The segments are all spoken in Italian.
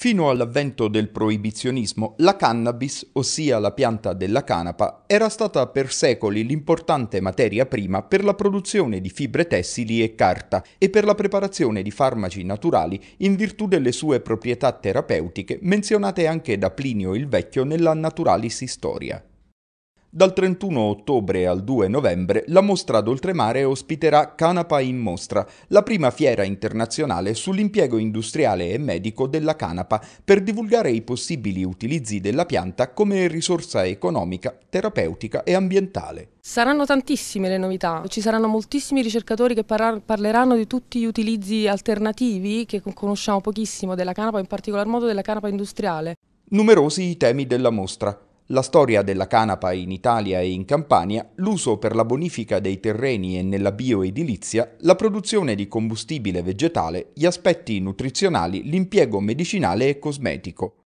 Fino all'avvento del proibizionismo, la cannabis, ossia la pianta della canapa, era stata per secoli l'importante materia prima per la produzione di fibre tessili e carta e per la preparazione di farmaci naturali in virtù delle sue proprietà terapeutiche menzionate anche da Plinio il Vecchio nella Naturalis Historia. Dal 31 ottobre al 2 novembre la Mostra d'Oltremare ospiterà Canapa in Mostra, la prima fiera internazionale sull'impiego industriale e medico della canapa per divulgare i possibili utilizzi della pianta come risorsa economica, terapeutica e ambientale. Saranno tantissime le novità, ci saranno moltissimi ricercatori che parleranno di tutti gli utilizzi alternativi che conosciamo pochissimo della canapa, in particolar modo della canapa industriale. Numerosi i temi della mostra la storia della canapa in Italia e in Campania, l'uso per la bonifica dei terreni e nella bioedilizia, la produzione di combustibile vegetale, gli aspetti nutrizionali, l'impiego medicinale e cosmetico.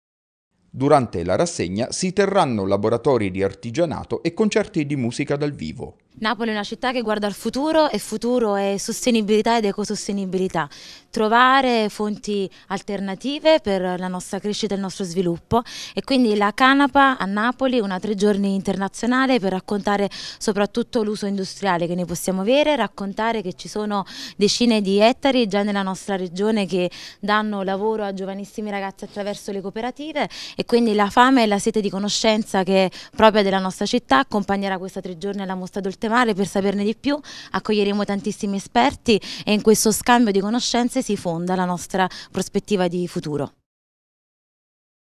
Durante la rassegna si terranno laboratori di artigianato e concerti di musica dal vivo. Napoli è una città che guarda al futuro e futuro è sostenibilità ed ecosostenibilità. Trovare fonti alternative per la nostra crescita e il nostro sviluppo e quindi la Canapa a Napoli, una tre giorni internazionale per raccontare soprattutto l'uso industriale che ne possiamo avere, raccontare che ci sono decine di ettari già nella nostra regione che danno lavoro a giovanissimi ragazzi attraverso le cooperative e quindi la fame e la sete di conoscenza che è propria della nostra città accompagnerà questa tre giorni alla mostra d'oltre sistemare, per saperne di più accoglieremo tantissimi esperti e in questo scambio di conoscenze si fonda la nostra prospettiva di futuro.